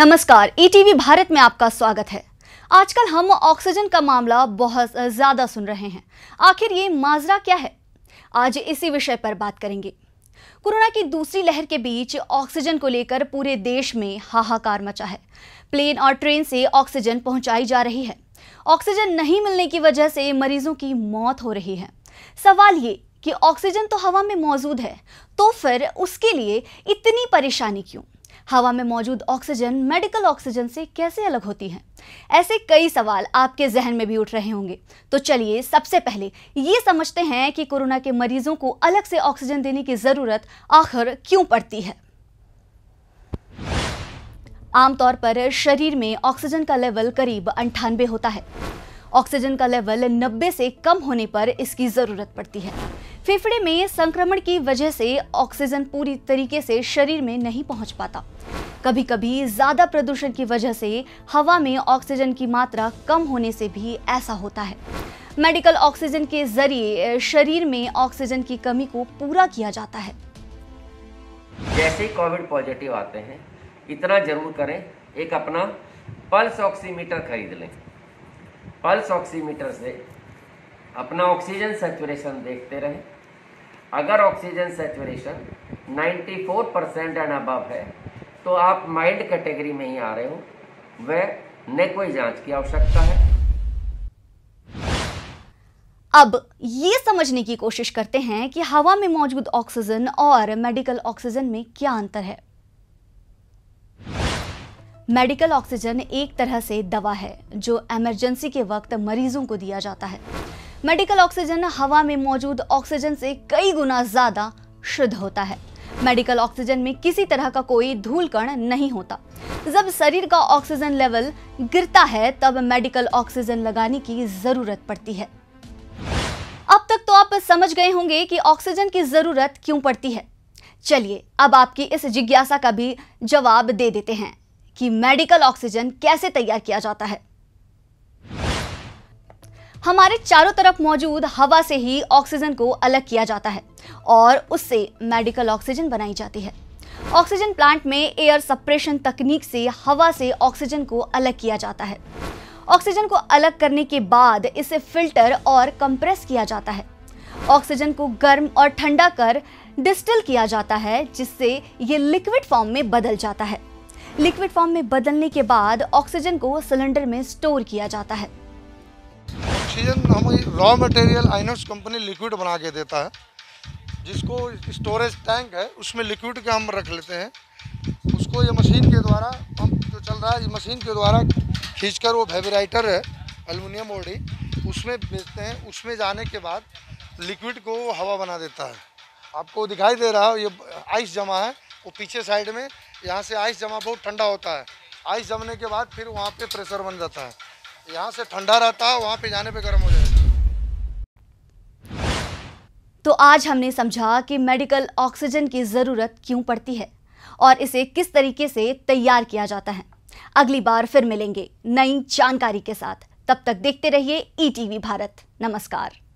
नमस्कार ETV e Bharat में आपका स्वागत है आजकल हम ऑक्सीजन का मामला बहुत ज़्यादा सुन रहे हैं आखिर ये माजरा क्या है आज इसी विषय पर बात करेंगे कोरोना की दूसरी लहर के बीच ऑक्सीजन को लेकर पूरे देश में हाहाकार मचा है प्लेन और ट्रेन से ऑक्सीजन पहुंचाई जा रही है ऑक्सीजन नहीं मिलने की वजह से मरीजों की मौत हो रही है सवाल ये कि ऑक्सीजन तो हवा में मौजूद है तो फिर उसके लिए इतनी परेशानी क्यों हवा में मौजूद ऑक्सीजन मेडिकल ऑक्सीजन से कैसे अलग होती है ऐसे कई सवाल आपके जहन में भी उठ रहे होंगे तो चलिए सबसे पहले ये समझते हैं कि कोरोना के मरीजों को अलग से ऑक्सीजन देने की ज़रूरत आखिर क्यों पड़ती है आमतौर पर शरीर में ऑक्सीजन का लेवल करीब अंठानबे होता है ऑक्सीजन का लेवल 90 से कम होने पर इसकी ज़रूरत पड़ती है फेफड़े में संक्रमण की वजह से ऑक्सीजन पूरी तरीके से शरीर में नहीं पहुंच पाता कभी कभी ज़्यादा प्रदूषण की वजह से हवा में ऑक्सीजन की मात्रा कम होने से भी ऐसा होता है मेडिकल ऑक्सीजन के जरिए शरीर में ऑक्सीजन की कमी को पूरा किया जाता है जैसे ही कोविड पॉजिटिव आते हैं इतना जरूर करें एक अपना पल्स ऑक्सीमीटर खरीद लें पल्स ऑक्सीमीटर से अपना ऑक्सीजन सेचुरेशन देखते रहें अगर oxygen saturation 94 percent and above है तो आप माइल्ड कैटेगरी में ही आ रहे हो वह न कोई जांच की आवश्यकता है अब ये समझने की कोशिश करते हैं कि हवा में मौजूद ऑक्सीजन और मेडिकल ऑक्सीजन में क्या अंतर है मेडिकल ऑक्सीजन एक तरह से दवा है जो इमरजेंसी के वक्त मरीजों को दिया जाता है मेडिकल ऑक्सीजन हवा में मौजूद ऑक्सीजन से कई गुना ज़्यादा शुद्ध होता है मेडिकल ऑक्सीजन में किसी तरह का कोई धूल कण नहीं होता जब शरीर का ऑक्सीजन लेवल गिरता है तब मेडिकल ऑक्सीजन लगाने की ज़रूरत पड़ती है अब तक तो आप समझ गए होंगे कि ऑक्सीजन की ज़रूरत क्यों पड़ती है चलिए अब आपकी इस जिज्ञासा का भी जवाब दे देते हैं कि मेडिकल ऑक्सीजन कैसे तैयार किया जाता है हमारे चारों तरफ मौजूद हवा से ही ऑक्सीजन को अलग किया जाता है और उससे मेडिकल ऑक्सीजन बनाई जाती है ऑक्सीजन प्लांट में एयर सप्रेशन तकनीक से हवा से ऑक्सीजन को अलग किया जाता है ऑक्सीजन को अलग करने के बाद इसे फिल्टर और कंप्रेस किया जाता है ऑक्सीजन को गर्म और ठंडा कर डिस्टिल किया जाता है जिससे ये लिक्विड फॉर्म में बदल जाता है लिक्विड फॉर्म में बदलने के बाद ऑक्सीजन को सिलेंडर में स्टोर किया जाता है ऑक्सीजन हम रॉ मटेरियल आइनोक्स कंपनी लिक्विड बना के देता है जिसको स्टोरेज टैंक है उसमें लिक्विड के हम रख लेते हैं उसको ये मशीन के द्वारा हम जो चल रहा है ये मशीन के द्वारा खींचकर वो वेबराइटर है एलमिनियम ओडी उसमें बेचते हैं उसमें जाने के बाद लिक्विड को हवा बना देता है आपको दिखाई दे रहा है ये आइस जमा है वो पीछे साइड में यहाँ से आइस जमा बहुत ठंडा होता है आइस जमने के बाद फिर वहाँ पे प्रेशर बन जाता है यहाँ से ठंडा रहता है वहाँ पे जाने पे गर्म हो जाएगा तो आज हमने समझा कि मेडिकल ऑक्सीजन की ज़रूरत क्यों पड़ती है और इसे किस तरीके से तैयार किया जाता है अगली बार फिर मिलेंगे नई जानकारी के साथ तब तक देखते रहिए ई e भारत नमस्कार